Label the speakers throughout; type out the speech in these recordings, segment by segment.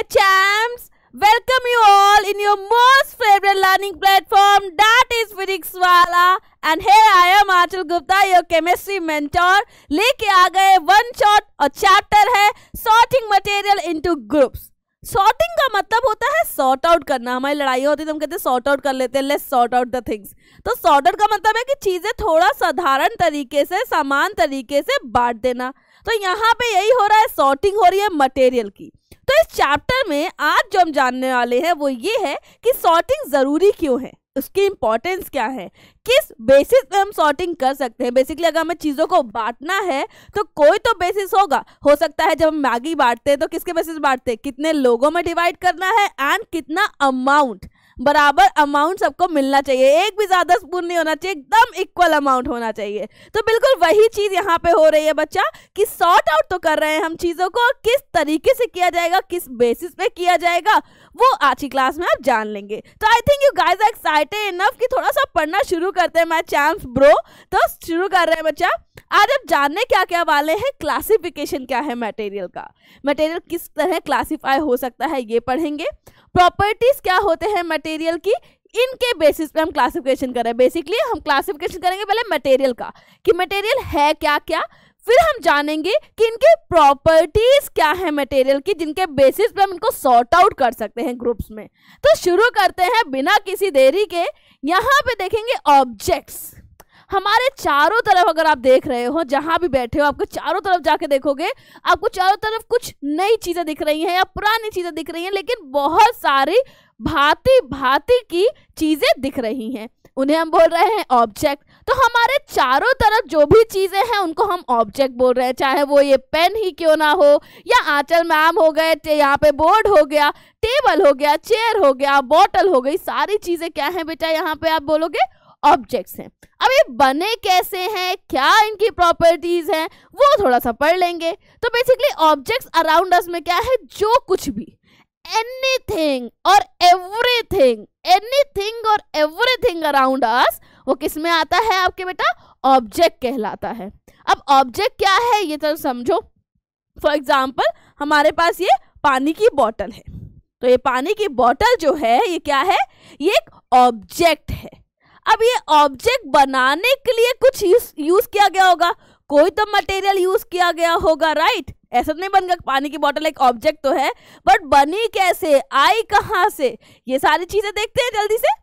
Speaker 1: my champs! Welcome you all in your most favorite learning platform that is Physicswala and here I am Achal Gupta your chemistry mentor लेके आ गए one shot और chapter है sorting material into groups sorting का मतलब होता है sort out करना हमारी लड़ाई होती है तो हम कहते हैं सॉर्ट आउट कर लेते हैं let's sort out the things तो सॉर्ट आउट का मतलब है कि चीज़ें थोड़ा साधारण तरीके से समान तरीके से बांट देना तो यहाँ पे यही हो रहा है सॉर्टिंग हो रही है मटेरियल की तो इस चैप्टर में आज जो हम जानने वाले हैं वो ये है कि सॉर्टिंग ज़रूरी क्यों है उसकी इम्पोर्टेंस क्या है किस बेसिस पे हम सॉर्टिंग कर सकते हैं बेसिकली अगर हमें चीज़ों को बांटना है तो कोई तो बेसिस होगा हो सकता है जब हम मैगी बांटते हैं तो किसके बेसिस बांटते हैं कितने लोगों में डिवाइड करना है एंड कितना अमाउंट बराबर अमाउंट सबको मिलना चाहिए एक भी ज़्यादा स्पून नहीं होना चाहिए एकदम इक्वल अमाउंट होना चाहिए तो बिल्कुल वही चीज़ यहाँ पे हो रही है बच्चा कि सॉर्ट आउट तो कर रहे हैं हम चीज़ों को किस तरीके से किया जाएगा किस बेसिस पे किया जाएगा वो आज की क्लास में आप जान लेंगे तो I think you guys excited enough कि थोड़ा सा पढ़ना शुरू करते हैं माई चांस ब्रो तो शुरू कर रहे हैं बच्चा आज आप जानने क्या क्या वाले हैं क्लासिफिकेशन क्या है मटेरियल का मटेरियल किस तरह क्लासिफाई हो सकता है ये पढ़ेंगे प्रॉपर्टीज क्या होते हैं मटेरियल की इनके बेसिस पे हम क्लासिफिकेशन करें बेसिकली हम क्लासिफिकेशन करेंगे पहले मटेरियल का कि मटेरियल है क्या क्या फिर हम जानेंगे कि इनके प्रॉपर्टीज क्या है मटेरियल की जिनके बेसिस पे हम इनको सॉर्ट आउट कर सकते हैं ग्रुप्स में तो शुरू करते हैं बिना किसी देरी के यहाँ पे देखेंगे ऑब्जेक्ट्स हमारे चारों तरफ अगर आप देख रहे हो जहां भी बैठे हो आपको चारों तरफ जाके देखोगे आपको चारों तरफ कुछ नई चीजें दिख रही हैं या पुरानी चीजें दिख रही हैं लेकिन बहुत सारी भांति भांति की चीजें दिख रही हैं उन्हें हम बोल रहे हैं ऑब्जेक्ट तो हमारे चारों तरफ जो भी चीज़ें हैं उनको हम ऑब्जेक्ट बोल रहे हैं चाहे वो ये पेन ही क्यों ना हो या आंचल मैम हो गए यहाँ पे बोर्ड हो गया टेबल हो गया चेयर हो गया बॉटल हो गई सारी चीज़ें क्या है बेटा यहाँ पे आप बोलोगे ऑब्जेक्ट्स हैं अब ये बने कैसे हैं क्या इनकी प्रॉपर्टीज हैं वो थोड़ा सा पढ़ लेंगे तो बेसिकली ऑब्जेक्ट्स अराउंड अस में क्या है जो कुछ भी एनीथिंग और एवरीथिंग एनीथिंग और एवरीथिंग अराउंड अस वो किस में आता है आपके बेटा ऑब्जेक्ट कहलाता है अब ऑब्जेक्ट क्या है ये तो समझो फॉर एग्जाम्पल हमारे पास ये पानी की बॉटल है तो ये पानी की बॉटल जो है ये क्या है ये एक ऑब्जेक्ट है अब ये ऑब्जेक्ट बनाने के लिए कुछ यूज किया गया होगा कोई तो मटेरियल यूज किया गया होगा राइट ऐसा तो नहीं बन गया पानी की बोतल एक ऑब्जेक्ट तो है बट बनी कैसे आई कहां से ये सारी चीजें देखते हैं जल्दी से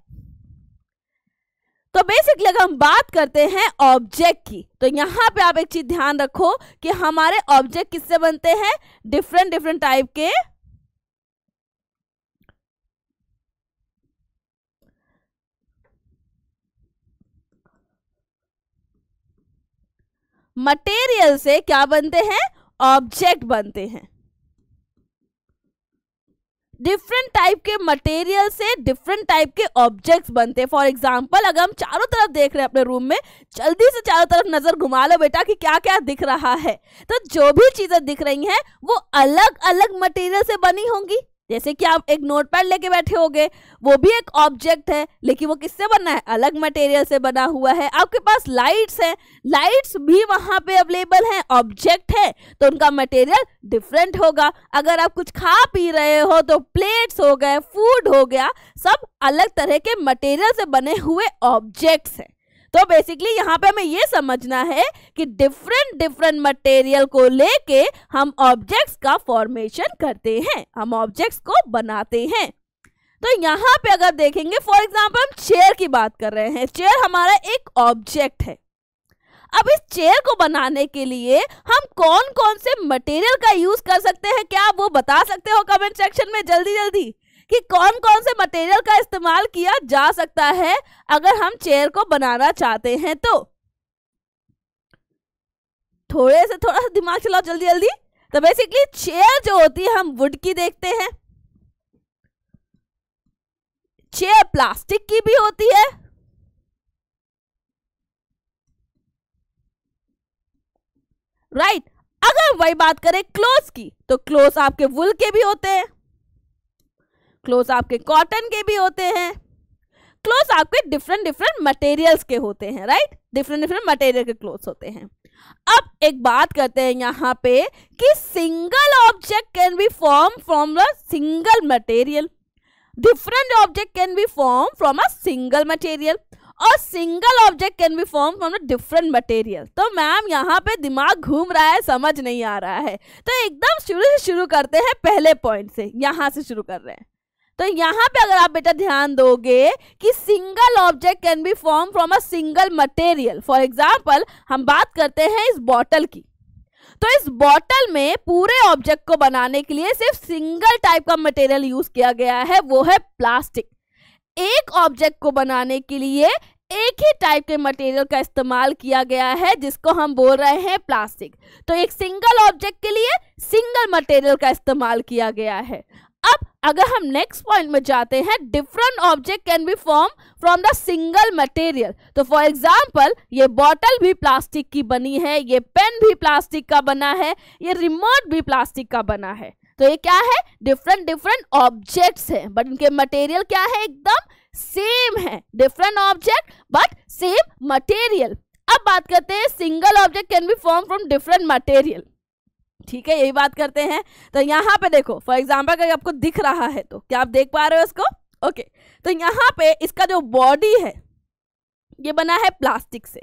Speaker 1: तो बेसिकली अगर हम बात करते हैं ऑब्जेक्ट की तो यहाँ पे आप एक चीज ध्यान रखो कि हमारे ऑब्जेक्ट किससे बनते हैं डिफरेंट डिफरेंट टाइप के मटेरियल से क्या बनते हैं ऑब्जेक्ट बनते हैं डिफरेंट टाइप के मटेरियल से डिफरेंट टाइप के ऑब्जेक्ट बनते हैं फॉर एग्जाम्पल अगर हम चारों तरफ देख रहे हैं अपने रूम में जल्दी से चारों तरफ नजर घुमा लो बेटा कि क्या क्या दिख रहा है तो जो भी चीजें दिख रही हैं वो अलग अलग मटेरियल से बनी होंगी जैसे कि आप एक नोट पैड लेके बैठे होंगे वो भी एक ऑब्जेक्ट है लेकिन वो किससे बना है अलग मटेरियल से बना हुआ है आपके पास लाइट्स हैं लाइट्स भी वहाँ पे अवेलेबल हैं ऑब्जेक्ट है तो उनका मटेरियल डिफरेंट होगा अगर आप कुछ खा पी रहे हो तो प्लेट्स हो गए फूड हो गया सब अलग तरह के मटेरियल से बने हुए ऑब्जेक्ट्स हैं तो बेसिकली यहाँ पे हमें ये समझना है कि डिफरेंट डिफरेंट मटेरियल को लेके हम ऑब्जेक्ट्स का फॉर्मेशन करते हैं हम ऑब्जेक्ट्स को बनाते हैं तो यहाँ पे अगर देखेंगे फॉर एग्जाम्पल हम चेयर की बात कर रहे हैं चेयर हमारा एक ऑब्जेक्ट है अब इस चेयर को बनाने के लिए हम कौन कौन से मटेरियल का यूज कर सकते हैं क्या आप वो बता सकते हो कमेंट सेक्शन में जल्दी जल्दी कि कौन कौन से मटेरियल का इस्तेमाल किया जा सकता है अगर हम चेयर को बनाना चाहते हैं तो थोड़े से थोड़ा सा दिमाग चलाओ जल्दी जल्दी तो बेसिकली चेयर जो होती है हम वुड की देखते हैं चेयर प्लास्टिक की भी होती है राइट right. अगर वही बात करें क्लोथ की तो क्लोथ आपके वुल के भी होते हैं क्लोथ आपके कॉटन के भी होते हैं क्लोथ आपके डिफरेंट डिफरेंट मटेरियल्स के होते हैं राइट डिफरेंट डिफरेंट मटेरियल के क्लोथ्स होते हैं अब एक बात करते हैं यहाँ पे कि single object can be form from the single material different object can be form from a single material और single object can be form from a different material तो मैम यहाँ पे दिमाग घूम रहा है समझ नहीं आ रहा है तो एकदम शुरू से शुरू करते हैं पहले पॉइंट से यहाँ से शुरू कर रहे हैं तो यहाँ पे अगर आप बेटा ध्यान दोगे कि single object can be form from a single material for example हम बात करते हैं इस बॉटल की तो इस बॉटल में पूरे ऑब्जेक्ट को बनाने के लिए सिर्फ सिंगल टाइप का मटेरियल यूज किया गया है वो है प्लास्टिक एक ऑब्जेक्ट को बनाने के लिए एक ही टाइप के मटेरियल का इस्तेमाल किया गया है जिसको हम बोल रहे हैं प्लास्टिक तो एक सिंगल ऑब्जेक्ट के लिए सिंगल मटेरियल का इस्तेमाल किया गया है अब अगर हम नेक्स्ट पॉइंट में जाते हैं different object can be form from the single material तो फॉर एग्जाम्पल ये बॉटल भी प्लास्टिक की बनी है ये पेन भी प्लास्टिक का बना है ये रिमोट भी प्लास्टिक का बना है तो ये क्या है डिफरेंट डिफरेंट ऑब्जेक्ट्स हैं बट इनके मटेरियल क्या है एकदम सेम है different object but same material अब बात करते हैं single object can be form from different material ठीक है यही बात करते हैं तो यहाँ पे देखो फॉर एग्जाम्पल अगर आपको दिख रहा है तो क्या आप देख पा रहे हो इसको ओके okay. तो यहाँ पे इसका जो बॉडी है ये बना है प्लास्टिक से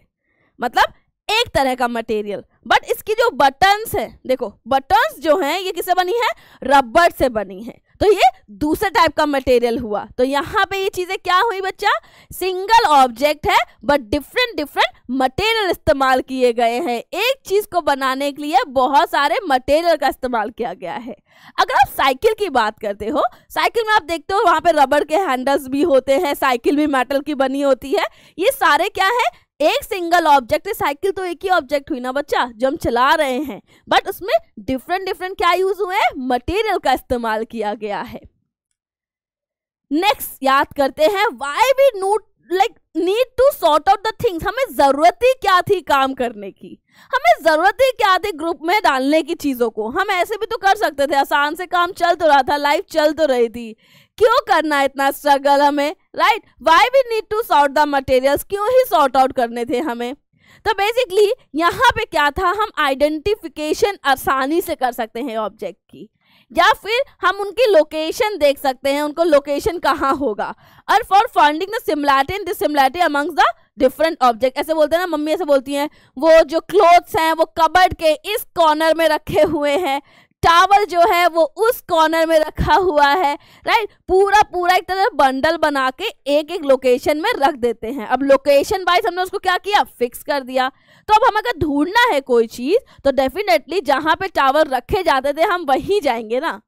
Speaker 1: मतलब एक तरह का मटेरियल बट इसकी जो बटन्स है देखो बटन्स जो हैं ये किससे बनी है रबड़ से बनी है तो ये दूसरे टाइप का मटेरियल हुआ तो यहाँ पे ये चीजें क्या हुई बच्चा सिंगल ऑब्जेक्ट है बट डिफरेंट डिफरेंट मटेरियल इस्तेमाल किए गए हैं एक चीज को बनाने के लिए बहुत सारे मटेरियल का इस्तेमाल किया गया है अगर आप साइकिल की बात करते हो साइकिल में आप देखते हो वहां पे रबड़ के हैंडल्स भी होते हैं साइकिल भी मेटल की बनी होती है ये सारे क्या है एक सिंगल ऑब्जेक्ट है साइकिल तो एक ही ऑब्जेक्ट हुई ना बच्चा जो हम चला रहे हैं बट उसमें डिफरेंट डिफरेंट क्या यूज हुए हैं मटेरियल का इस्तेमाल किया गया है नेक्स्ट याद करते हैं why we not like need to sort out the things हमें जरूरत ही क्या थी काम करने की हमें जरूरत ही क्या थी ग्रुप में डालने की चीजों को हम ऐसे भी तो कर सकते थे आसान से काम चल तो रहा था लाइफ चल तो रही थी क्यों करना इतना स्ट्रगल हमें right why we need to sort the materials क्यों ही सॉर्ट आउट करने थे हमें तो बेसिकली यहाँ पे क्या था हम आइडेंटिफिकेशन आसानी से कर सकते हैं ऑब्जेक्ट की या फिर हम उनकी लोकेशन देख सकते हैं उनको लोकेशन कहाँ होगा और for finding the similarity and dissimilarity amongst the different object ऐसे बोलते हैं ना मम्मी ऐसे बोलती हैं वो जो क्लोथ्स हैं वो कबर्ड के इस कॉर्नर में रखे हुए हैं टावल जो है वो उस कॉर्नर में रखा हुआ है राइट पूरा पूरा एक तरह बंडल बना के एक एक लोकेशन में रख देते हैं अब लोकेशन वाइज हमने उसको क्या किया फिक्स कर दिया तो अब हम अगर ढूंढना है कोई चीज़ तो डेफिनेटली जहां पे टावल रखे जाते थे हम वहीं जाएंगे ना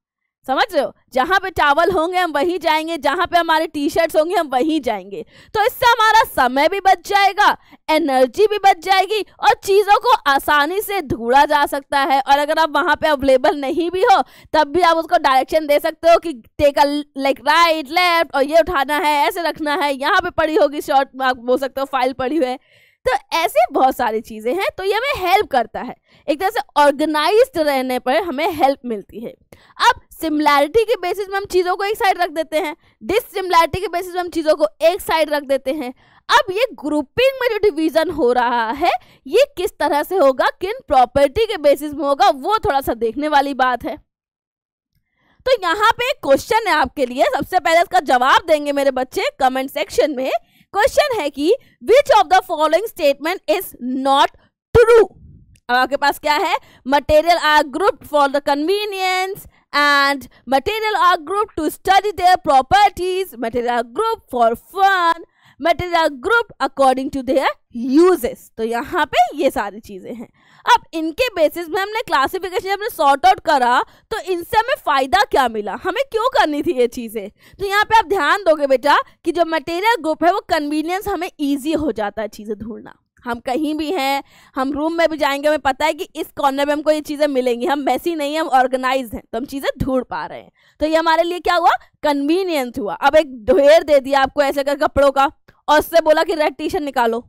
Speaker 1: समझ रहे हो जहाँ पे टावल होंगे हम वहीं जाएंगे जहाँ पे हमारे टी शर्ट्स होंगे हम वहीं जाएंगे तो इससे हमारा समय भी बच जाएगा एनर्जी भी बच जाएगी और चीज़ों को आसानी से ढूंढा जा सकता है और अगर आप वहाँ पे अवेलेबल नहीं भी हो तब भी आप उसको डायरेक्शन दे सकते हो कि टेक लाइक राइट लेफ्ट और ये उठाना है ऐसे रखना है यहाँ पे पड़ी होगी शॉर्ट आप बोल सकते हो फाइल पड़ी हुई है तो ऐसे बहुत सारी चीज़ें हैं तो ये हमें हेल्प करता है एक तरह से ऑर्गेनाइज रहने पर हमें हेल्प मिलती है अब सिमिलैरिटी के बेसिस में हम चीज़ों को एक साइड रख देते हैं डिससिमिलैरिटी के बेसिस में हम चीज़ों को एक साइड रख देते हैं अब ये ग्रुपिंग में जो डिवीज़न हो रहा है ये किस तरह से होगा किन प्रॉपर्टी के बेसिस में होगा वो थोड़ा सा देखने वाली बात है तो यहाँ पे एक क्वेश्चन है आपके लिए सबसे पहले इसका जवाब देंगे मेरे बच्चे कमेंट सेक्शन में क्वेश्चन है कि which of the following statement is not true अब आपके पास क्या है material are group for the convenience and material are group to study their properties material are group for fun material group according to their uses तो यहाँ पे ये सारी चीज़ें हैं अब इनके बेसिस में हमने क्लासिफिकेशन हमने सॉर्ट आउट करा तो इनसे हमें फ़ायदा क्या मिला हमें क्यों करनी थी ये चीज़ें तो यहाँ पे आप ध्यान दोगे बेटा कि जो मटेरियल ग्रुप है वो कन्वीनियंस हमें ईजी हो जाता है चीज़ें ढूंढना हम कहीं भी हैं हम रूम में भी जाएंगे हमें पता है कि इस कॉर्नर में हमको ये चीज़ें मिलेंगी हम मैसी नहीं हम ऑर्गेनाइज हैं तो हम चीज़ें ढूंढ पा रहे हैं तो ये हमारे लिए क्या हुआ कन्वीनियंस हुआ अब एक ढेर दे दिया आपको ऐसे कर कपड़ों का और उससे बोला कि रेड टी शर्ट निकालो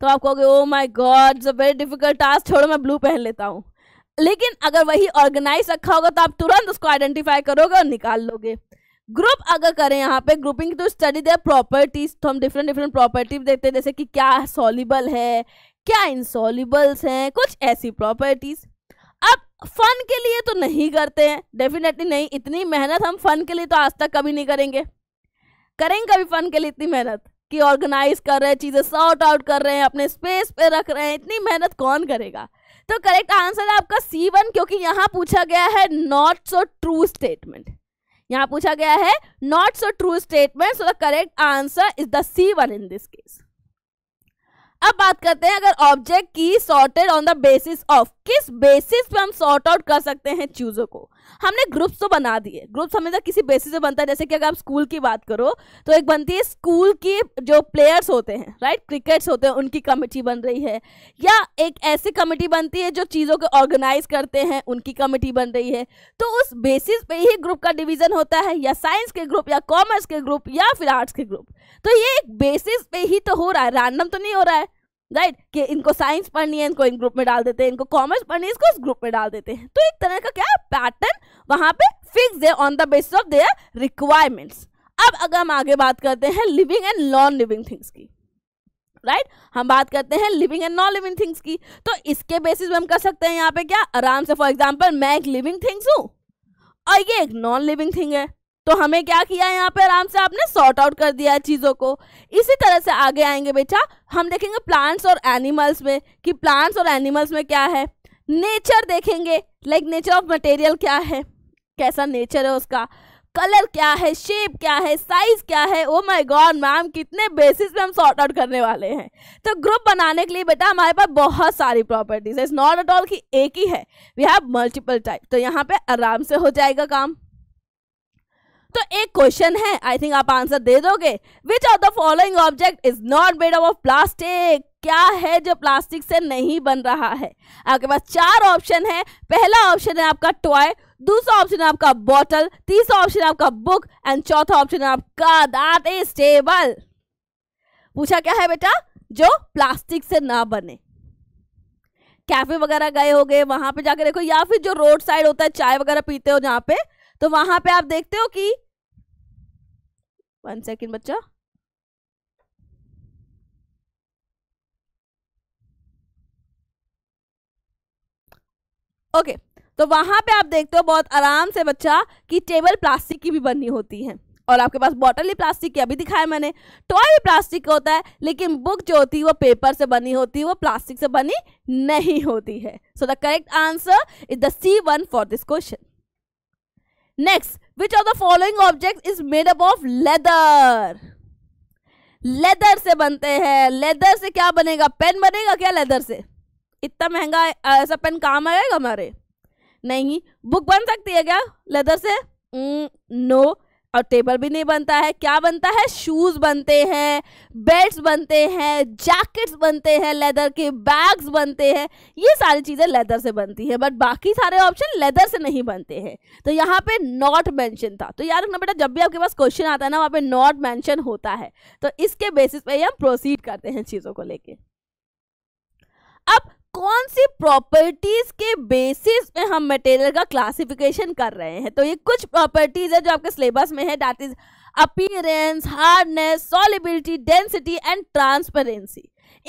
Speaker 1: तो आप कहोगे oh my god it's a very difficult task छोड़ो मैं ब्लू पहन लेता हूँ लेकिन अगर वही ऑर्गेनाइज रखा होगा तो आप तुरंत उसको आइडेंटिफाई करोगे और निकाल लोगे ग्रुप अगर करें यहाँ पे ग्रुपिंग तो स्टडी दे प्रॉपर्टीज तो हम डिफरेंट डिफरेंट प्रॉपर्टीज देखते हैं जैसे कि क्या सॉलिबल है क्या इनसॉलिबल्स हैं कुछ ऐसी प्रॉपर्टीज अब फन के लिए तो नहीं करते हैं डेफिनेटली नहीं इतनी मेहनत हम फन के लिए तो आज तक कभी नहीं करेंगे करेंगे कभी फन के लिए इतनी मेहनत कि ऑर्गेनाइज कर रहे हैं चीज़ें सॉर्ट आउट कर रहे हैं अपने स्पेस पे रख रहे हैं इतनी मेहनत कौन करेगा तो करेक्ट आंसर है आपका सी वन क्योंकि यहाँ पूछा गया है नॉट सो ट्रू स्टेटमेंट यहाँ पूछा गया है not so true statement so the correct answer is the C one in this case अब बात करते हैं अगर ऑब्जेक्ट की sorted on the basis of किस बेसिस पे हम सॉर्ट आउट कर सकते हैं चीज़ों को हमने ग्रुप्स तो बना दिए ग्रुप्स हमेशा किसी बेसिस पे बनता है जैसे कि अगर आप स्कूल की बात करो तो एक बनती है स्कूल की जो प्लेयर्स होते हैं राइट क्रिकेट्स होते हैं उनकी कमेटी बन रही है या एक ऐसी कमेटी बनती है जो चीज़ों को ऑर्गेनाइज करते हैं उनकी कमेटी बन रही है तो उस बेसिस पे ही ग्रुप का डिविजन होता है या साइंस के ग्रुप या कॉमर्स के ग्रुप या फिर आर्ट्स के ग्रुप तो ये एक बेसिस पे ही तो हो रहा है रैंडम तो नहीं हो रहा है राइट कि इनको साइंस पढ़नी है इनको इन ग्रुप में डाल देते हैं इनको कॉमर्स पढ़नी है इसको इस ग्रुप में डाल देते हैं तो एक तरह का क्या पैटर्न वहाँ पे फिक्स है on the basis of their requirements अब अगर हम आगे बात करते हैं living and non living things की राइट right? हम बात करते हैं living and non living things की तो इसके बेसिस में हम कर सकते हैं यहाँ पे क्या आराम से फॉर एग्जाम्पल मैं एक लिविंग थिंग्स हूँ और ये एक नॉन लिविंग थिंग है तो हमें क्या किया यहाँ पे आराम से आपने सॉर्ट आउट कर दिया है चीज़ों को इसी तरह से आगे आएंगे बेटा हम देखेंगे प्लांट्स और एनिमल्स में कि प्लांट्स और एनिमल्स में क्या है नेचर देखेंगे लाइक नेचर ऑफ मटेरियल क्या है कैसा नेचर है उसका कलर क्या है शेप क्या है साइज क्या है ओ माय गॉड मैम कितने बेसिस पे हम सॉर्ट आउट करने वाले हैं तो ग्रुप बनाने के लिए बेटा हमारे पास बहुत सारी प्रॉपर्टीज है इट्स नॉट एट ऑल कि एक ही है वी हैव मल्टीपल टाइप तो यहाँ पे आराम से हो जाएगा काम तो एक क्वेश्चन है आई थिंक आप आंसर दे दोगे which of the following object is not made of plastic क्या है जो प्लास्टिक से नहीं बन रहा है आपके पास चार ऑप्शन है पहला ऑप्शन है आपका टॉय दूसरा ऑप्शन है आपका बॉटल तीसरा ऑप्शन है आपका बुक एंड चौथा ऑप्शन है आपका दैट इज टेबल पूछा क्या है बेटा जो प्लास्टिक से ना बने कैफे वगैरह गए हो गए वहां पे जाकर देखो या फिर जो रोड साइड होता है चाय वगैरह पीते हो जहां पे तो वहां पे आप देखते हो कि वन सेकेंड बच्चा ओके तो वहां पे आप देखते हो बहुत आराम से बच्चा कि टेबल प्लास्टिक की भी बननी होती है और आपके पास बॉटल ही प्लास्टिक की अभी दिखाया मैंने टॉय भी प्लास्टिक का होता है लेकिन बुक जो होती है वो पेपर से बनी होती है वो प्लास्टिक से बनी नहीं होती है so the correct answer is the C one for this question next which of the following object is made up of leather leather से बनते हैं लेदर से क्या बनेगा पेन बनेगा क्या लेदर से इतना महंगा ऐसा पेन काम आएगा हमारे नहीं बुक बन सकती है क्या लेदर से नो mm, no. और टेबल भी नहीं बनता है क्या बनता है शूज बनते हैं बेल्ट बनते हैं जैकेट्स बनते हैं लेदर के बैग्स बनते हैं ये सारी चीज़ें लेदर से बनती है बट बाकी सारे ऑप्शन लेदर से नहीं बनते हैं तो यहाँ पे नॉट मेंशन था तो याद रखना बेटा जब भी आपके पास क्वेश्चन आता है ना वहाँ पे नॉट मेंशन होता है तो इसके बेसिस पे ही हम प्रोसीड करते हैं चीज़ों को लेके अब कौन सी प्रॉपर्टीज के बेसिस पे हम मटेरियल का क्लासिफिकेशन कर रहे हैं तो ये कुछ प्रॉपर्टीज है जो आपके सिलेबस में है that is appearance hardness solubility density and transparency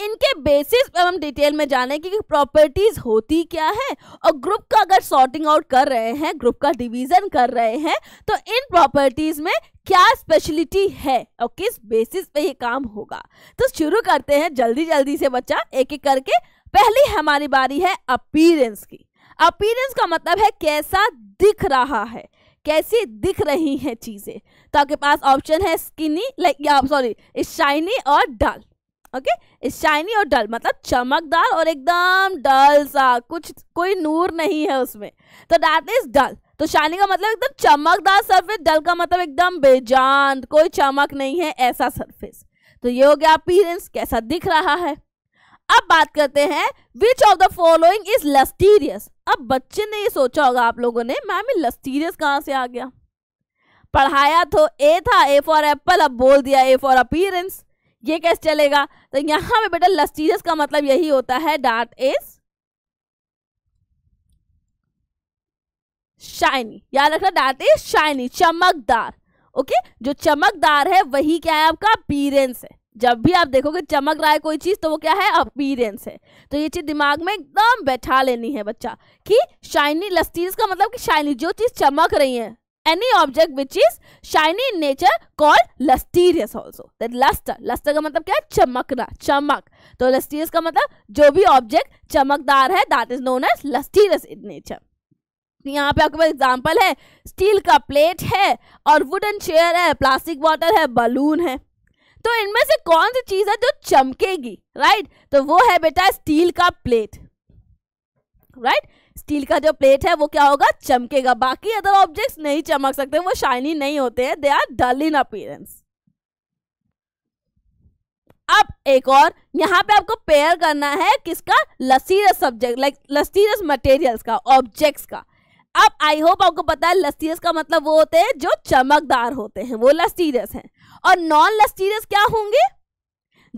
Speaker 1: इनके बेसिस पर हम डिटेल में जाने की प्रॉपर्टीज होती क्या है और ग्रुप का अगर सॉर्टिंग आउट कर रहे हैं ग्रुप का डिवीजन कर रहे हैं तो इन प्रॉपर्टीज में क्या स्पेशलिटी है और किस बेसिस पे ये काम होगा तो शुरू करते हैं जल्दी जल्दी से बच्चा एक एक करके पहली हमारी बारी है अपीरेंस की अपीरेंस का मतलब है कैसा दिख रहा है कैसी दिख रही हैं चीज़ें तो आपके पास ऑप्शन है स्किनी लाइक या सॉरी शाइनी और डल ओके शाइनी और डल मतलब चमकदार और एकदम डल सा कुछ कोई नूर नहीं है उसमें तो डैट इज डल तो शाइनी का मतलब एकदम चमकदार सरफेस डल का मतलब एकदम बेजान कोई चमक नहीं है ऐसा सरफेस तो ये हो गया अपीरेंस कैसा दिख रहा है अब बात करते हैं which of the following is lustrous अब बच्चे ने ये सोचा होगा आप लोगों ने मैम लस्टीरियस कहाँ से आ गया पढ़ाया तो ए था ए फॉर एप्पल अब बोल दिया ए फॉर अपीयरेंस ये कैसे चलेगा तो यहाँ पे बेटा लस्टीरियस का मतलब यही होता है डार्ट इज शाइनी याद रखना डार्ट इज शाइनी चमकदार ओके जो चमकदार है वही क्या है आपका अपीरेंस है जब भी आप देखोगे चमक रहा है कोई चीज़ तो वो क्या है अपीरेंस है तो ये चीज़ दिमाग में एकदम बैठा लेनी है बच्चा कि शाइनी लस्टीज का मतलब कि शाइनी जो चीज़ चमक रही है any object which is shiny in nature call lustrous also that lustre lustre का मतलब क्या है चमकना चमक तो लस्टीरियस का मतलब जो भी ऑब्जेक्ट चमकदार है that is known as lustrous in nature यहाँ पे आपके पास एग्जाम्पल है स्टील का प्लेट है और वुडन चेयर है प्लास्टिक बॉटल है बलून है तो इनमें से कौन सी चीज है जो चमकेगी राइट तो वो है बेटा स्टील का प्लेट राइट स्टील का जो प्लेट है वो क्या होगा चमकेगा बाकी अदर ऑब्जेक्ट्स नहीं चमक सकते वो शाइनी नहीं होते हैं they are dull in appearance अब एक और यहाँ पे आपको पेयर करना है किसका lustrous subject like lustrous materials का ऑब्जेक्ट्स का अब आई होप आपको पता है लसीरस का मतलब वो होते हैं जो चमकदार होते हैं वो लसीरस हैं और नॉन लस्टीरियस क्या होंगे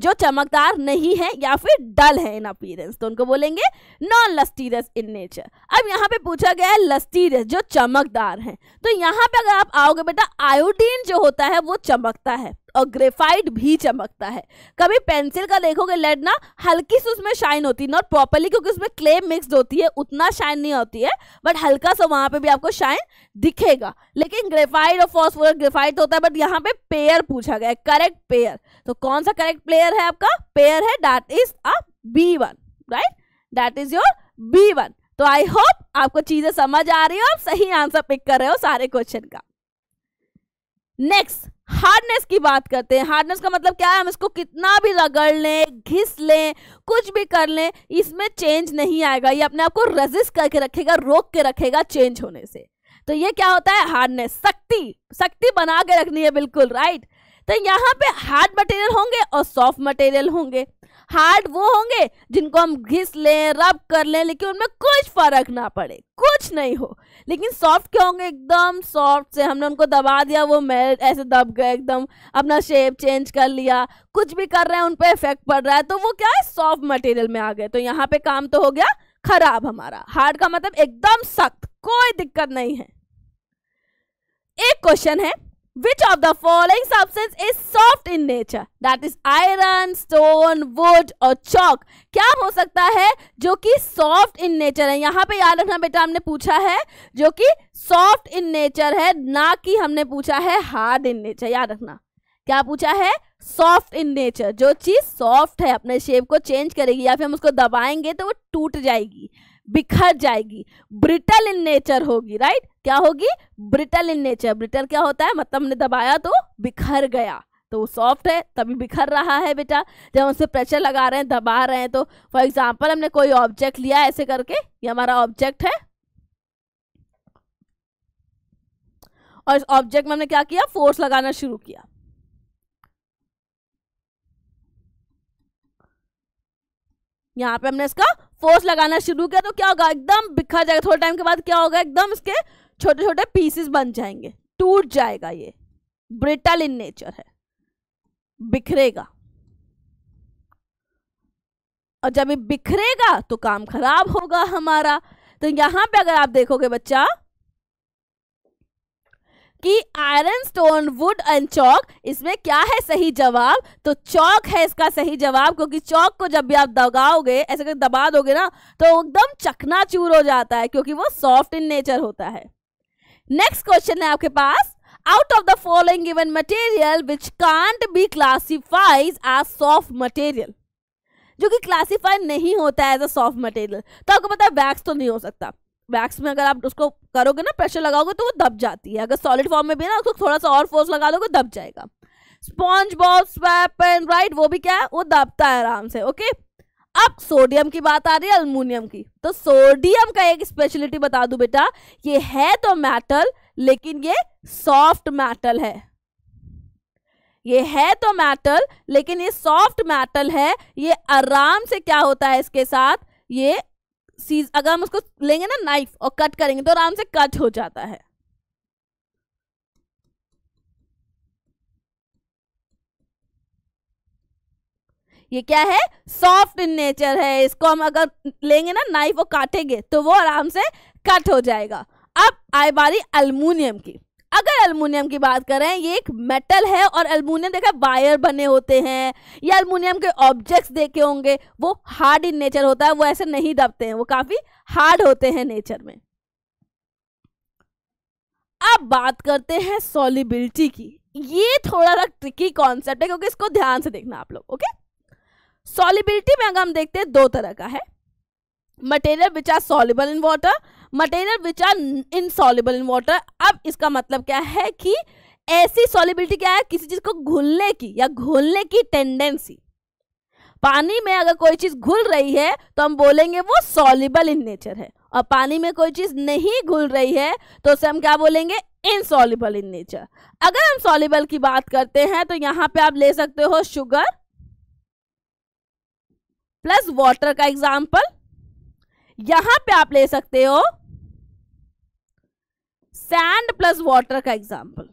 Speaker 1: जो चमकदार नहीं है या फिर डल है इन अपीरेंस तो उनको बोलेंगे नॉन लस्टीरियस इन नेचर अब यहाँ पे पूछा गया है लस्टीरियस जो चमकदार है तो यहाँ पे अगर आप आओगे बेटा आयोडीन जो होता है वो चमकता है और ग्रेफाइट भी चमकता है कभी पेंसिल का देखोगे लेड ना हल्की सी उसमें शाइन होती है नॉट प्रॉपरली क्योंकि उसमें क्ले मिक्स होती है उतना शाइन नहीं होती है बट हल्का सा वहाँ पे भी आपको शाइन दिखेगा लेकिन ग्रेफाइट और फॉस्फोरस ग्रेफाइट होता है बट यहाँ पे पेयर पूछा गया है करेक्ट पेयर तो कौन सा करेक्ट प्लेयर है आपका पेयर है that is a B one right that is your B one तो आई होप आपको चीजें समझ आ रही हो आप सही आंसर पिक कर रहे हो सारे क्वेश्चन का नेक्स्ट हार्डनेस की बात करते हैं हार्डनेस का मतलब क्या है हम इसको कितना भी रगड़ लें घिस लें कुछ भी कर लें इसमें चेंज नहीं आएगा ये अपने आप को रजिस्ट करके रखेगा रोक के रखेगा चेंज होने से तो ये क्या होता है हार्डनेस शक्ति शक्ति बना के रखनी है बिल्कुल राइट तो यहाँ पे हार्ड मटेरियल होंगे और सॉफ्ट मटेरियल होंगे हार्ड वो होंगे जिनको हम घिस लें रब कर लें लेकिन उनमें कुछ फर्क ना पड़े कुछ नहीं हो लेकिन सॉफ्ट क्या होंगे एकदम सॉफ्ट से हमने उनको दबा दिया वो मेल्ट ऐसे दब गए एकदम अपना शेप चेंज कर लिया कुछ भी कर रहे हैं उन पर इफेक्ट पड़ रहा है तो वो क्या है सॉफ्ट मटेरियल में आ गए तो यहाँ पे काम तो हो गया खराब हमारा हार्ड का मतलब एकदम सख्त कोई दिक्कत नहीं है एक क्वेश्चन है Which of the following substance is soft in nature? That is iron, stone, wood और chalk. क्या हो सकता है जो कि soft in nature है यहाँ पे याद रखना बेटा हमने पूछा है जो कि soft in nature है ना कि हमने पूछा है hard in nature याद रखना क्या पूछा है सॉफ्ट इन नेचर जो चीज सॉफ्ट है अपने शेप को चेंज करेगी या फिर हम उसको दबाएंगे तो वो टूट जाएगी बिखर जाएगी ब्रिटल इन नेचर होगी राइट क्या होगी ब्रिटल इन नेचर ब्रिटल क्या होता है मतलब हमने दबाया तो बिखर गया तो वो सॉफ्ट है तभी बिखर रहा है बेटा जब उसे प्रेशर लगा रहे हैं दबा रहे हैं तो फॉर एग्जाम्पल हमने कोई ऑब्जेक्ट लिया ऐसे करके ये हमारा ऑब्जेक्ट है और इस ऑब्जेक्ट में हमने क्या किया फोर्स लगाना शुरू किया यहाँ पे हमने इसका फोर्स लगाना शुरू किया तो क्या होगा एकदम बिखर जाएगा थोड़े टाइम के बाद क्या होगा एकदम इसके छोटे छोटे पीसेस बन जाएंगे टूट जाएगा ये ब्रिटल इन नेचर है बिखरेगा और जब ये बिखरेगा तो काम खराब होगा हमारा तो यहां पे अगर आप देखोगे बच्चा कि iron stone wood and chalk इसमें क्या है सही जवाब तो चौक है इसका सही जवाब क्योंकि चौक को जब भी आप दबाओगे ऐसे दबा दोगे ना तो एकदम चकना चूर हो जाता है क्योंकि वो सॉफ्ट इन नेचर होता है नेक्स्ट क्वेश्चन है आपके पास out of the following given material which can't be classified as soft material जो कि क्लासीफाई नहीं होता है एज अ सॉफ्ट मटेरियल तो आपको पता है वैक्स तो नहीं हो सकता वैक्स में अगर आप उसको करोगे ना प्रेशर लगाओगे तो वो दब जाती है अगर सॉलिड फॉर्म में भी ना उसको थोड़ा सा और फोर्स लगा दोगे दब जाएगा sponge bob swap and right वो भी क्या है वो दबता है आराम से ओके okay? अब सोडियम की बात आ रही है अल्मोनियम की तो सोडियम का एक स्पेशलिटी बता दू बेटा ये है तो मेटल लेकिन ये सॉफ्ट मेटल है ये है तो मेटल लेकिन ये सॉफ्ट मेटल है ये आराम से क्या होता है इसके साथ ये अगर हम उसको लेंगे ना नाइफ और कट करेंगे तो आराम से कट हो जाता है ये क्या है सॉफ्ट इन नेचर है इसको हम अगर लेंगे ना नाइफ वो काटेंगे तो वो आराम से कट हो जाएगा अब आए बारी अल्मोनियम की अगर अल्मोनियम की बात करें ये एक मेटल है और अल्मोनियम देखा वायर बने होते हैं या अल्मोनियम के ऑब्जेक्ट्स देखे होंगे वो हार्ड इन नेचर होता है वो ऐसे नहीं दबते हैं वो काफ़ी हार्ड होते हैं नेचर में अब बात करते हैं सॉलिबिलिटी की ये थोड़ा सा ट्रिकी कॉन्सेप्ट है क्योंकि इसको ध्यान से देखना आप लोग ओके सॉलिबिलिटी में अगर हम देखते हैं दो तरह का है material which are soluble in water material which are insoluble in water अब इसका मतलब क्या है कि ऐसी सॉलिबिलिटी क्या है किसी चीज को घुलने की या घुलने की टेंडेंसी पानी में अगर कोई चीज घुल रही है तो हम बोलेंगे वो सॉलिबल इन नेचर है और पानी में कोई चीज नहीं घुल रही है तो उसे हम क्या बोलेंगे इनसॉलिबल इन नेचर अगर हम सॉलिबल की बात करते हैं तो यहाँ पे आप ले सकते हो शुगर प्लस वाटर का एग्जाम्पल यहां पे आप ले सकते हो सैंड प्लस वाटर का एग्जाम्पल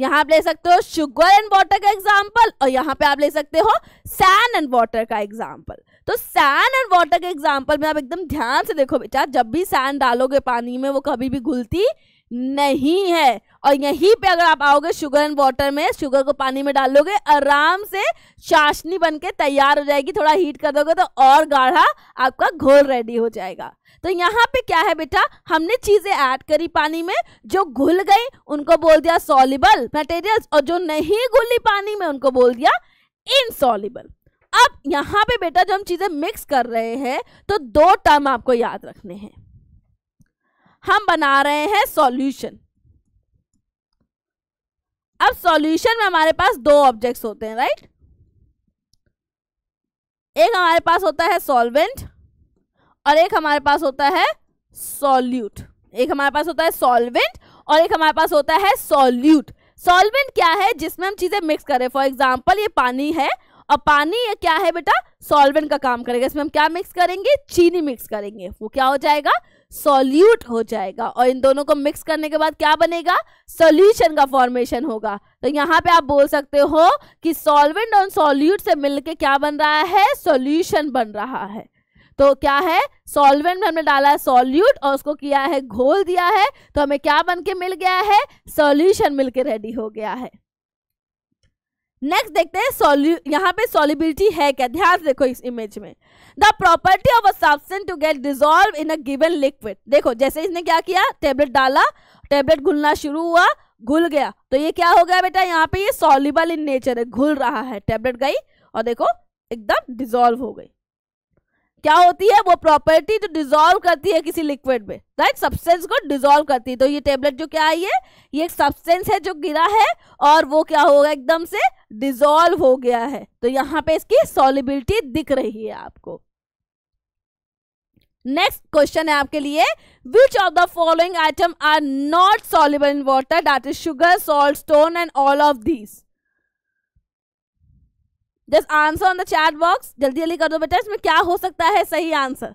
Speaker 1: यहां आप ले सकते हो शुगर एंड वाटर का एग्जाम्पल और यहां पे आप ले सकते हो सैंड एंड वाटर का एग्जाम्पल तो सैंड एंड वाटर के एग्जाम्पल में आप एकदम ध्यान से देखो बेटा जब भी सैंड डालोगे पानी में वो कभी भी घुलती नहीं है और यहीं पे अगर आप आओगे शुगर एंड वाटर में शुगर को पानी में डाल लोगे आराम से चाशनी बन के तैयार हो जाएगी थोड़ा हीट कर दोगे तो और गाढ़ा आपका घोल रेडी हो जाएगा तो यहाँ पे क्या है बेटा हमने चीज़ें ऐड करी पानी में जो घुल गई उनको बोल दिया सॉलिबल मटेरियल और जो नहीं घुली पानी में उनको बोल दिया इनसॉलिबल अब यहाँ पे बेटा जो हम चीज़ें मिक्स कर रहे हैं तो दो टर्म आपको याद रखने हैं हम बना रहे हैं सॉल्यूशन अब सॉल्यूशन में हमारे पास दो ऑब्जेक्ट्स होते हैं राइट एक हमारे पास होता है सॉल्वेंट और एक हमारे पास होता है सॉल्यूट एक हमारे पास होता है सॉल्वेंट और एक हमारे पास होता है सॉल्यूट सॉल्वेंट क्या है जिसमें हम चीजें मिक्स करें फॉर एग्जाम्पल ये पानी है और पानी ये क्या है बेटा सॉल्वेंट का काम करेगा इसमें हम क्या मिक्स करेंगे चीनी मिक्स करेंगे वो क्या हो जाएगा सॉल्यूट हो जाएगा और इन दोनों को मिक्स करने के बाद क्या बनेगा सॉल्यूशन का फॉर्मेशन होगा तो यहाँ पे आप बोल सकते हो कि सॉल्वेंट और सॉल्यूट से मिलके क्या बन रहा है सॉल्यूशन बन रहा है तो क्या है सॉल्वेंट में हमने डाला है सॉल्यूट और उसको किया है घोल दिया है तो हमें क्या बन के मिल गया है सॉल्यूशन मिलके रेडी हो गया है नेक्स्ट देखते हैं सॉल्यू यहाँ पे सॉलिबिलिटी है क्या ध्यान देखो इस इमेज में the property of a substance to get dissolve in a given liquid देखो जैसे इसने क्या किया टेबलेट डाला टेबलेट घुलना शुरू हुआ घुल गया तो ये क्या हो गया बेटा यहाँ पे ये सॉल्युबल इन नेचर है घुल रहा है टेबलेट गई और देखो एकदम डिजोल्व हो गई क्या होती है वो प्रॉपर्टी जो डिजोल्व करती है किसी लिक्विड में राइट सब्सटेंस को डिजोल्व करती है तो ये टेबलेट जो क्या है ये ये एक सब्सटेंस है जो गिरा है और वो क्या होगा एकदम से डिजोल्व हो गया है तो यहां पे इसकी सॉलिबिलिटी दिख रही है आपको नेक्स्ट क्वेश्चन है आपके लिए which of the following item are not soluble in water that is sugar salt stone and all of these just answer on the chat box जल्दी जल्दी कर दो बेटा इसमें क्या हो सकता है सही आंसर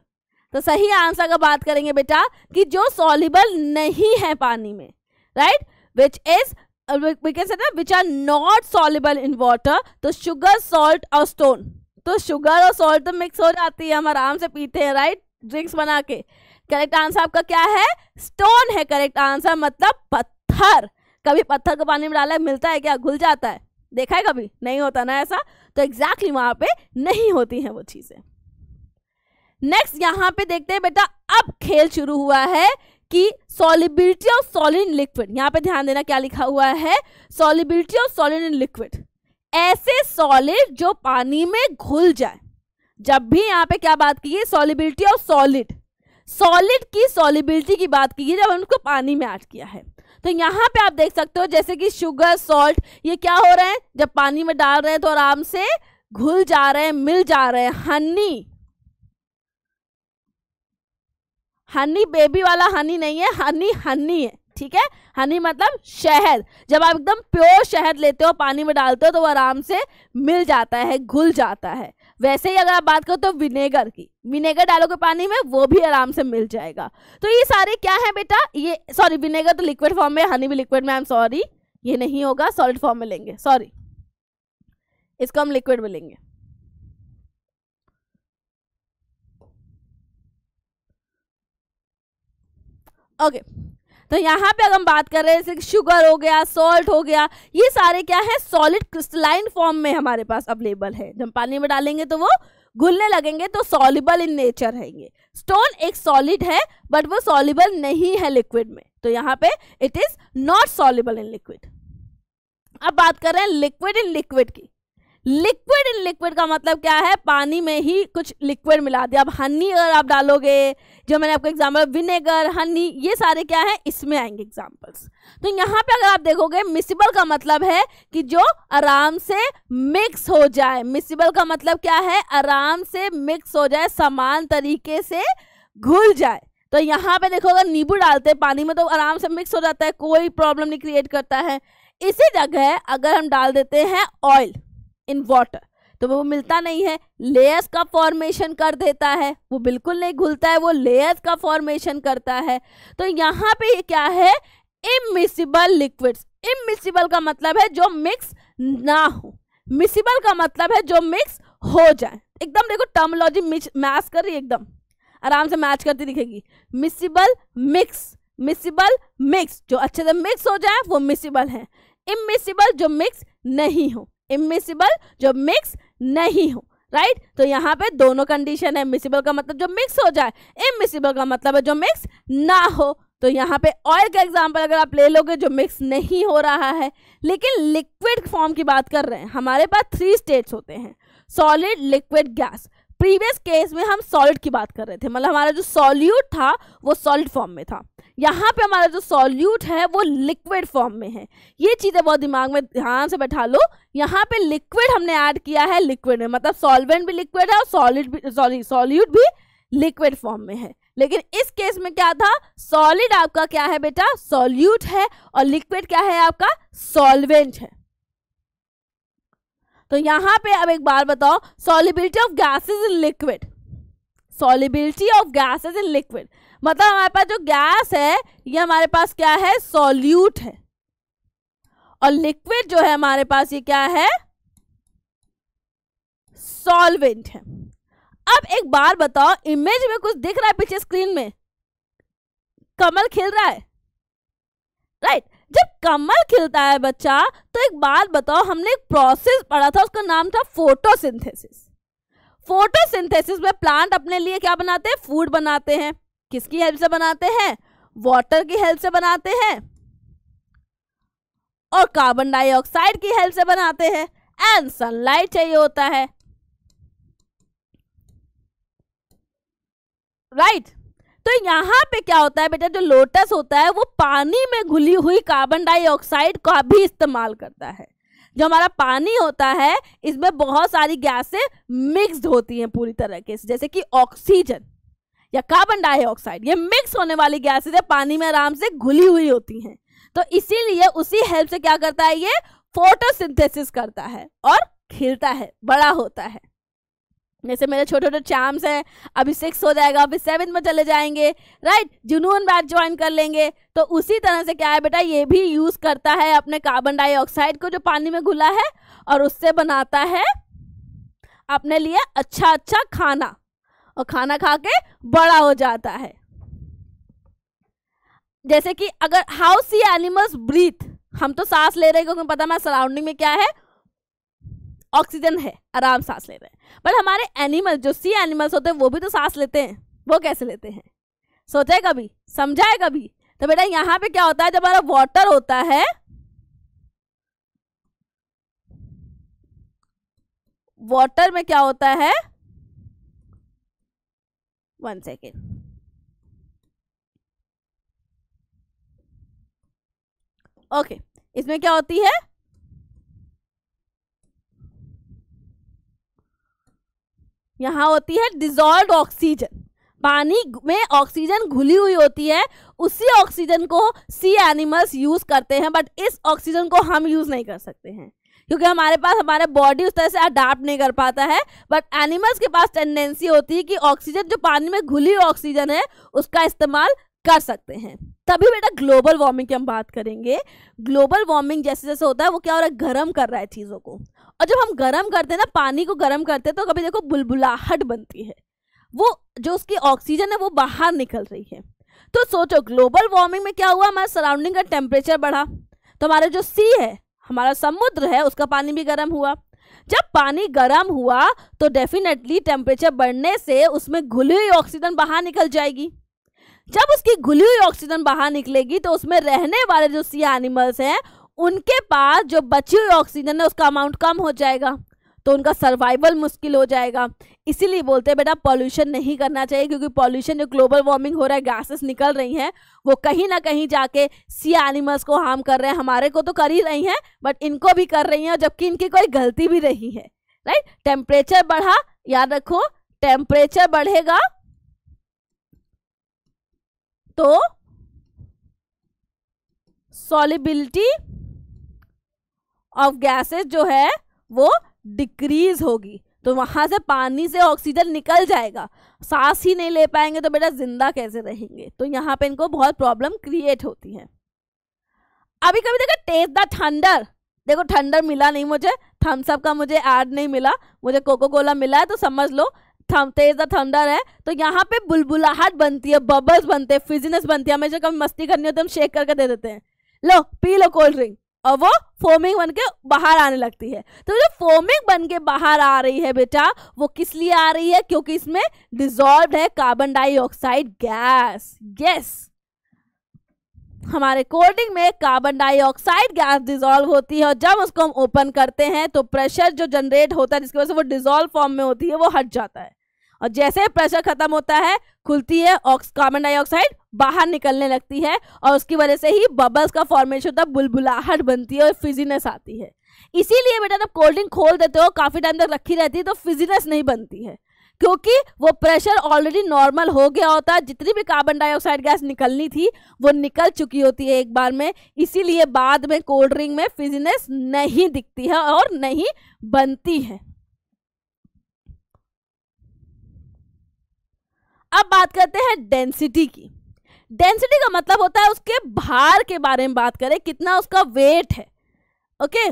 Speaker 1: तो सही आंसर का बात करेंगे बेटा कि जो सॉलिबल नहीं है पानी में right which is we can say that which are not soluble in water तो शुगर सॉल्ट और स्टोन तो शुगर और सॉल्ट तो मिक्स हो जाती है हम आराम से पीते हैं राइट ड्रिंक्स बना के करेक्ट आंसर आपका क्या है स्टोन है करेक्ट आंसर मतलब पत्थर कभी पत्थर को पानी में डाला है मिलता है क्या घुल जाता है देखा है कभी नहीं होता ना ऐसा तो एग्जैक्टली exactly वहां पे नहीं होती है वो चीजें नेक्स्ट यहां पे देखते हैं बेटा अब खेल शुरू हुआ है कि solubility of solid in liquid यहाँ पे ध्यान देना क्या लिखा हुआ है solubility of solid in liquid ऐसे सॉलिड जो पानी में घुल जाए जब भी यहाँ पे क्या बात की है सॉलिबिलिटी ऑफ सॉलिड सॉलिड की सॉलिबिलिटी की बात की है जब उनको पानी में ऐड किया है तो यहाँ पे आप देख सकते हो जैसे कि शुगर सॉल्ट ये क्या हो रहे हैं जब पानी में डाल रहे हैं तो आराम से घुल जा रहे हैं मिल जा रहे हैं हनी हनी बेबी वाला हनी नहीं है हनी हनी है ठीक है हनी मतलब शहद जब आप एकदम प्योर शहद लेते हो पानी में डालते हो तो वो आराम से मिल जाता है घुल जाता है वैसे ही अगर आप बात करो तो विनेगर की विनेगर डालोगे पानी में वो भी आराम से मिल जाएगा तो ये सारे क्या है बेटा ये सॉरी विनेगर तो लिक्विड फॉर्म में हनी भी लिक्विड में आई एम सॉरी ये नहीं होगा सॉलिड फॉर्म में लेंगे सॉरी इसको हम लिक्विड में लेंगे ओके तो यहाँ पे अगर हम बात कर रहे हैं जैसे शुगर हो गया सॉल्ट हो गया ये सारे क्या है सॉलिड क्रिस्टलाइन फॉर्म में हमारे पास अवेलेबल है जब पानी में डालेंगे तो वो घुलने लगेंगे तो सॉलिबल इन नेचर रहेंगे स्टोन एक सॉलिड है बट वो सॉलिबल नहीं है लिक्विड में तो यहाँ पे it is not soluble in liquid अब बात कर रहे हैं लिक्विड इन लिक्विड की लिक्विड इन लिक्विड का मतलब क्या है पानी में ही कुछ लिक्विड मिला दिया अब हनी अगर आप डालोगे जो मैंने आपको एग्जाम्पल विनेगर हनी ये सारे क्या है इसमें आएंगे एग्जाम्पल्स तो यहाँ पे अगर आप देखोगे मिसिबल का मतलब है कि जो आराम से मिक्स हो जाए मिसिबल का मतलब क्या है आराम से मिक्स हो जाए समान तरीके से घुल जाए तो यहाँ पे देखो अगर नींबू डालते हैं पानी में तो आराम से मिक्स हो जाता है कोई प्रॉब्लम नहीं क्रिएट करता है इसी जगह अगर हम डाल देते हैं ऑयल इन वाटर तो वो मिलता नहीं है लेयर्स का फॉर्मेशन कर देता है वो बिल्कुल नहीं घुलता है वो लेयर्स का फॉर्मेशन करता है तो यहाँ पे ये क्या है इमिसिबल लिक्विड्स इमिसिबल का मतलब है जो मिक्स ना हो मिसिबल का मतलब है जो मिक्स हो जाए एकदम देखो टर्मोलॉजी मैच कर रही एकदम आराम से मैच करती दिखेगी मिसिबल मिक्स मिसिबल मिक्स जो अच्छे से मिक्स हो जाए वो मिसिबल है इमिसिबल जो मिक्स नहीं हो इमिसिबल जो मिक्स नहीं हो राइट right? तो यहाँ पे दोनों कंडीशन है मिसिबल का मतलब जो मिक्स हो जाए इमिसिबल का मतलब है जो मिक्स ना हो तो यहाँ पे ऑयल का एग्जाम्पल अगर आप ले लोगे जो मिक्स नहीं हो रहा है लेकिन लिक्विड फॉर्म की बात कर रहे हैं हमारे पास थ्री स्टेट्स होते हैं solid liquid gas previous case में हम सॉलिड की बात कर रहे थे मतलब हमारा जो सॉल्यूट था वो सॉलिड फॉर्म में था यहाँ पे हमारा जो सॉल्यूट है वो लिक्विड फॉर्म में है ये चीज़ें बहुत दिमाग में ध्यान से बैठा लो यहाँ पे लिक्विड हमने ऐड किया है लिक्विड में मतलब सॉल्वेंट भी लिक्विड है और सॉलिड भी सॉरी सॉल्यूट भी लिक्विड फॉर्म में है लेकिन इस केस में क्या था सॉलिड आपका क्या है बेटा सॉल्यूट है और लिक्विड क्या है आपका सॉल्वेंट है तो यहां पे अब एक बार बताओ solubility of gases in liquid solubility of gases in liquid मतलब हमारे पास जो गैस है ये हमारे पास क्या है सॉल्यूट है और लिक्विड जो है हमारे पास ये क्या है सॉल्वेंट है अब एक बार बताओ इमेज में कुछ दिख रहा है पीछे स्क्रीन में कमल खिल रहा है राइट जब कमल खिलता है बच्चा तो एक बात बताओ हमने एक प्रोसेस पढ़ा था उसका नाम था फोटोसिंथेसिस फोटोसिंथेसिस में प्लांट अपने लिए क्या बनाते हैं फूड बनाते हैं किसकी हेल्प से बनाते हैं वाटर की हेल्प से बनाते हैं और कार्बन डाइऑक्साइड की हेल्प से बनाते हैं एंड सनलाइट चाहिए होता है राइट right? तो यहाँ पे क्या होता है बेटा जो लोटस होता है वो पानी में घुली हुई कार्बन डाइऑक्साइड का भी इस्तेमाल करता है जो हमारा पानी होता है इसमें बहुत सारी गैसें मिक्स्ड होती हैं पूरी तरह के जैसे कि ऑक्सीजन या कार्बन डाइऑक्साइड ये मिक्स होने वाली गैसेज पानी में आराम से घुली हुई होती हैं तो इसीलिए उसी हेल्प से क्या करता है ये फोटोसिंथेसिस करता है और खिलता है बड़ा होता है जैसे मेरे छोटे छोटे चार्म्स हैं अभी सिक्स हो जाएगा अभी सेवन में चले जाएंगे राइट जुनून बैच ज्वाइन कर लेंगे तो उसी तरह से क्या है बेटा ये भी यूज़ करता है अपने कार्बन डाइऑक्साइड को जो पानी में घुला है और उससे बनाता है अपने लिए अच्छा अच्छा खाना और खाना खा के बड़ा हो जाता है जैसे कि अगर हाउ सी एनिमल्स ब्रीथ हम तो सांस ले रहे हैं क्योंकि पता हमारे सराउंडिंग में क्या है ऑक्सीजन है आराम सांस ले रहे हैं बट मतलब हमारे एनिमल जो सी एनिमल्स होते हैं वो भी तो सांस लेते हैं वो कैसे लेते हैं सोचा है कभी समझाए कभी तो बेटा यहाँ पे क्या होता है जब हमारा वाटर होता है वाटर में क्या होता है वन सेकेंड ओके इसमें क्या होती है यहाँ होती है डिजॉल्व ऑक्सीजन पानी में ऑक्सीजन घुली हुई होती है उसी ऑक्सीजन को सी एनिमल्स यूज़ करते हैं बट इस ऑक्सीजन को हम यूज़ नहीं कर सकते हैं क्योंकि हमारे पास हमारे बॉडी उस तरह से अडाप्ट नहीं कर पाता है बट एनिमल्स के पास टेंडेंसी होती है कि ऑक्सीजन जो पानी में घुली ऑक्सीजन है उसका इस्तेमाल कर सकते हैं तभी बेटा ग्लोबल वार्मिंग की हम बात करेंगे ग्लोबल वार्मिंग जैसे जैसे होता है वो क्या हो रहा है गर्म कर रहा है चीज़ों को और जब हम गर्म करते हैं ना पानी को गर्म करते हैं तो कभी देखो बुलबुलाहट बनती है वो जो उसकी ऑक्सीजन है वो बाहर निकल रही है तो सोचो ग्लोबल वार्मिंग में क्या हुआ हमारा सराउंडिंग का टेम्परेचर बढ़ा तो हमारा जो सी है हमारा समुद्र है उसका पानी भी गर्म हुआ जब पानी गर्म हुआ तो डेफिनेटली टेम्परेचर बढ़ने से उसमें घुली हुई ऑक्सीजन बाहर निकल जाएगी जब उसकी घुली हुई ऑक्सीजन बाहर निकलेगी तो उसमें रहने वाले जो सी एनिमल्स हैं उनके पास जो बची हुई ऑक्सीजन है उसका अमाउंट कम हो जाएगा तो उनका सर्वाइवल मुश्किल हो जाएगा इसीलिए बोलते हैं बेटा पॉल्यूशन नहीं करना चाहिए क्योंकि पॉल्यूशन जो ग्लोबल वार्मिंग हो रहा है गैसेस निकल रही हैं वो कहीं ना कहीं जाके सी एनिमल्स को हार्म कर रहे हैं हमारे को तो कर ही रही हैं बट इनको भी कर रही हैं जबकि इनकी कोई गलती भी रही है राइट टेम्परेचर बढ़ा याद रखो टेम्परेचर बढ़ेगा तो सॉलिबिलिटी ऑफ गैसेस जो है वो डिक्रीज होगी तो वहां से पानी से ऑक्सीजन निकल जाएगा सांस ही नहीं ले पाएंगे तो बेटा जिंदा कैसे रहेंगे तो यहाँ पे इनको बहुत प्रॉब्लम क्रिएट होती है अभी कभी देखो टेस्ट द ठंडर देखो ठंडर मिला नहीं मुझे थम्सअप का मुझे ऐड नहीं मिला मुझे कोको कोला मिला है तो समझ लो थम तेज द थंडर है तो यहाँ पे बुलबुलाहट बनती है बबल्स बनते हैं फिजिनेस बनती है हमेशा कभी मस्ती करनी होती है हम शेक करके दे देते हैं लो पी लो कोल्ड ड्रिंक और वो फोमिंग बन के बाहर आने लगती है तो जो फोमिंग बन के बाहर आ रही है बेटा वो किस लिए आ रही है क्योंकि इसमें डिजॉल्व है कार्बन डाइऑक्साइड गैस यस हमारे कोल्डिंग में कार्बन डाइऑक्साइड गैस डिजॉल्व होती है और जब उसको हम ओपन करते हैं तो प्रेशर जो जनरेट होता है जिसकी वजह से वो डिजॉल्व फॉर्म में होती है वो हट जाता है और जैसे प्रेशर खत्म होता है खुलती है कार्बन डाइऑक्साइड बाहर निकलने लगती है और उसकी वजह से ही बबल्स का फॉर्मेशन होता है बुलबुलाहट बनती है और फिजीनेस आती है इसीलिए बेटा जब कोल्ड ड्रिंक खोल देते हो काफ़ी टाइम तक रखी रहती है तो फिजीनेस नहीं बनती है क्योंकि वो प्रेशर ऑलरेडी नॉर्मल हो गया होता है जितनी भी कार्बन डाइऑक्साइड गैस निकलनी थी वो निकल चुकी होती है एक बार में इसीलिए बाद में कोल्ड ड्रिंक में फिजीनेस नहीं दिखती है और नहीं बनती है अब बात करते हैं डेंसिटी की डेंसिटी का मतलब होता है उसके भार के बारे में बात करें कितना उसका वेट है ओके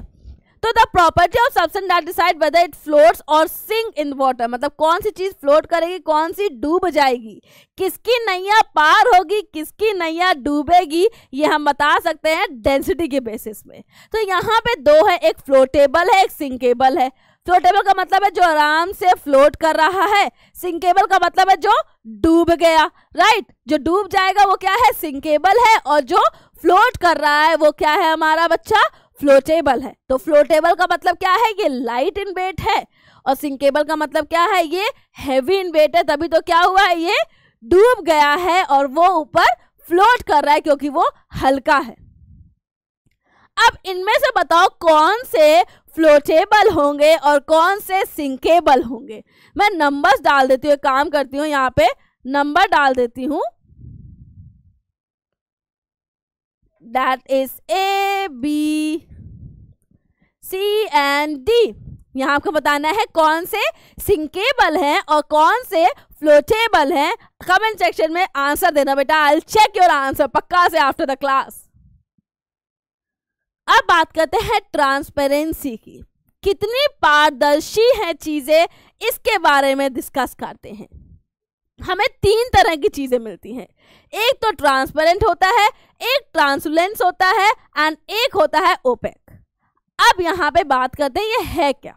Speaker 1: तो the property of substance that decide whether it floats और सिंक इन वाटर मतलब कौन सी चीज फ्लोट करेगी कौन सी डूब जाएगी किसकी नैया पार होगी किसकी नैया डूबेगी ये हम बता सकते हैं डेंसिटी के बेसिस में तो यहाँ पे दो है एक फ्लोटेबल है एक सिंकेबल है फ्लोटेबल का मतलब है जो आराम से फ्लोट कर रहा है सिंकेबल का मतलब है जो डूब गया राइट जो डूब जाएगा वो क्या है सिंकेबल है और जो फ्लोट कर रहा है वो क्या है हमारा बच्चा फ्लोटेबल है तो फ्लोटेबल का मतलब क्या है ये लाइट इन वेट है और सिंकेबल का मतलब क्या है ये हैवी इन वेट है तभी तो क्या हुआ है ये डूब गया है और वो ऊपर फ्लोट कर रहा है क्योंकि वो हल्का है अब इनमें से बताओ कौन से फ्लोटेबल होंगे और कौन से सिंकेबल होंगे मैं नंबर्स डाल देती हूँ काम करती हूँ यहाँ पे नंबर डाल देती हूँ that is A B C and D यहाँ आपको बताना है कौन से सिंकेबल हैं और कौन से फ्लोटेबल हैं कमेंट सेक्शन में आंसर देना बेटा आई चेक योर आंसर पक्का से आफ्टर द क्लास अब बात करते हैं ट्रांसपेरेंसी की कितनी पारदर्शी है चीज़ें इसके बारे में डिस्कस करते हैं हमें तीन तरह की चीज़ें मिलती हैं एक तो ट्रांसपेरेंट होता है एक ट्रांसलेंस होता है एंड एक होता है ओपेक अब यहाँ पे बात करते हैं ये है क्या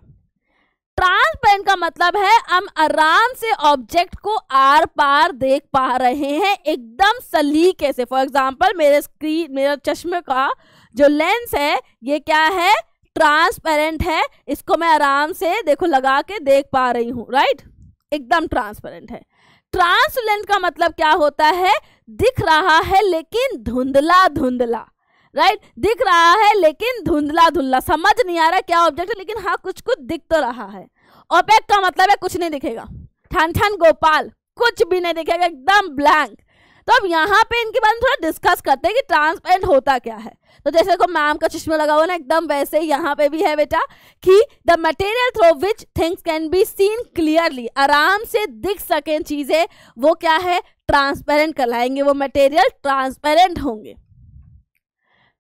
Speaker 1: ट्रांसपेरेंट का मतलब है हम आराम से ऑब्जेक्ट को आर पार देख पा रहे हैं एकदम सलीके से फॉर एग्जाम्पल मेरे स्क्रीन मेरा चश्मे का जो लेंस है ये क्या है ट्रांसपेरेंट है इसको मैं आराम से देखो लगा के देख पा रही हूँ राइट एकदम ट्रांसपेरेंट है ट्रांस लेंस का मतलब क्या होता है दिख रहा है लेकिन धुंधला धुंधला राइट दिख रहा है लेकिन धुंधला धुंधला समझ नहीं आ रहा क्या ऑब्जेक्ट है लेकिन हाँ कुछ कुछ दिख तो रहा है ओपेक का मतलब है कुछ नहीं दिखेगा ठन ठन गोपाल कुछ भी नहीं दिखेगा एकदम ब्लैंक तो अब यहाँ पे इनके बारे में थोड़ा डिस्कस करते हैं कि ट्रांसपेरेंट होता क्या है तो जैसे को मैम का चश्मा लगा हुआ ना एकदम वैसे यहाँ पे भी है बेटा कि the material through which things can be seen clearly आराम से दिख सकें चीज़ें वो क्या है ट्रांसपेरेंट कहलाएंगे वो मटेरियल ट्रांसपेरेंट होंगे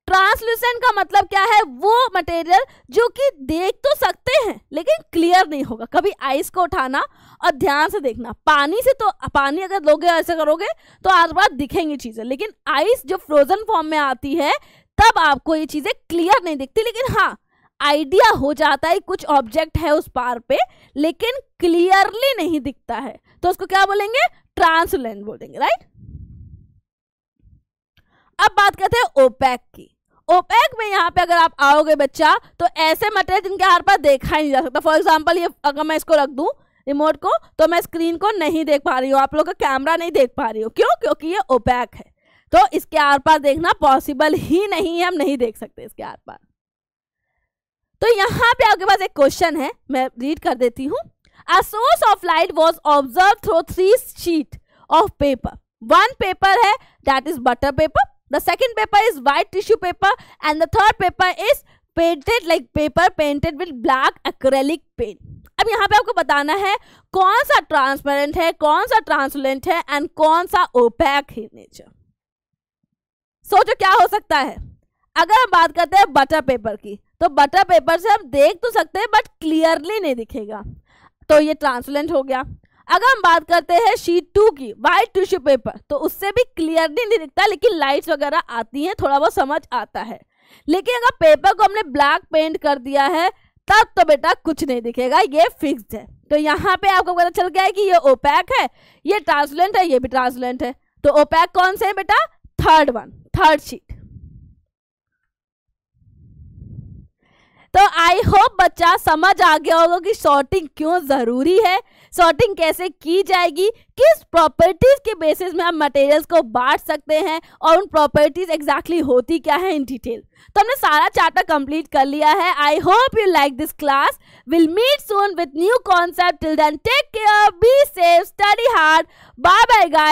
Speaker 1: ट्रांसलूसेंट का मतलब क्या है वो मटेरियल जो कि देख तो सकते हैं लेकिन क्लियर नहीं होगा कभी आइस को उठाना और ध्यान से देखना पानी से तो पानी अगर लोगे ऐसे करोगे तो आज बात दिखेंगी चीज़ें लेकिन आइस जो फ्रोजन फॉर्म में आती है तब आपको ये चीज़ें क्लियर नहीं दिखती लेकिन हाँ आइडिया हो जाता है कुछ ऑब्जेक्ट है उस पार पे लेकिन क्लियरली नहीं दिखता है तो उसको क्या बोलेंगे ट्रांसलेंट बोल देंगे राइट अब बात करते हैं ओपैक की ओपैक में यहाँ पे अगर आप आओगे बच्चा तो ऐसे मटेरियल जिनके आर पर देखा ही नहीं जा सकता फॉर एग्जाम्पल ये अगर मैं इसको रख दू रिमोट को तो मैं स्क्रीन को नहीं देख पा रही हूँ आप लोग का कैमरा नहीं देख पा रही हूँ क्यों क्योंकि ये ओपैक है तो इसके आर पार देखना पॉसिबल ही नहीं है हम नहीं देख सकते इसके आर पार तो यहाँ पे आपके पास एक क्वेश्चन है मैं रीड कर देती हूँ a source of light was observe through three sheet of paper one paper है that is butter paper the second paper is white tissue paper and the third paper is painted like paper painted with black acrylic paint अब यहाँ पे आपको बताना है कौन सा transparent है कौन सा ट्रांसलेंट है एंड कौन सा ओपैक है नेचर सोचो क्या हो सकता है अगर हम बात करते हैं बटर पेपर की तो बटर पेपर से हम देख तो सकते हैं बट क्लियरली नहीं दिखेगा तो ये ट्रांसलेंट हो गया अगर हम बात करते हैं शीट टू की वाइट टिश्यू पेपर तो उससे भी क्लियरली नहीं दिखता लेकिन लाइट्स वगैरह आती हैं थोड़ा बहुत समझ आता है लेकिन अगर पेपर को हमने ब्लैक पेंट कर दिया है तब तो बेटा कुछ नहीं दिखेगा ये फिक्स्ड है तो यहाँ पे आपको पता चल गया है कि ये ओपैक है ये ट्रांसलेंट है ये भी ट्रांसलेंट है तो ओपैक कौन से है बेटा थर्ड वन थर्ड शीट तो आई होप बच्चा समझ आ गया होगा कि शॉर्टिंग क्यों जरूरी है सॉर्टिंग कैसे की जाएगी किस प्रॉपर्टीज के बेसिस में आप मटेरियल्स को बांट सकते हैं और उन प्रॉपर्टीज एग्जैक्टली exactly होती क्या है इन डिटेल तो हमने सारा चार्टर कंप्लीट कर लिया है I hope you like this class will meet soon with new concept till then take care be safe study hard bye bye guy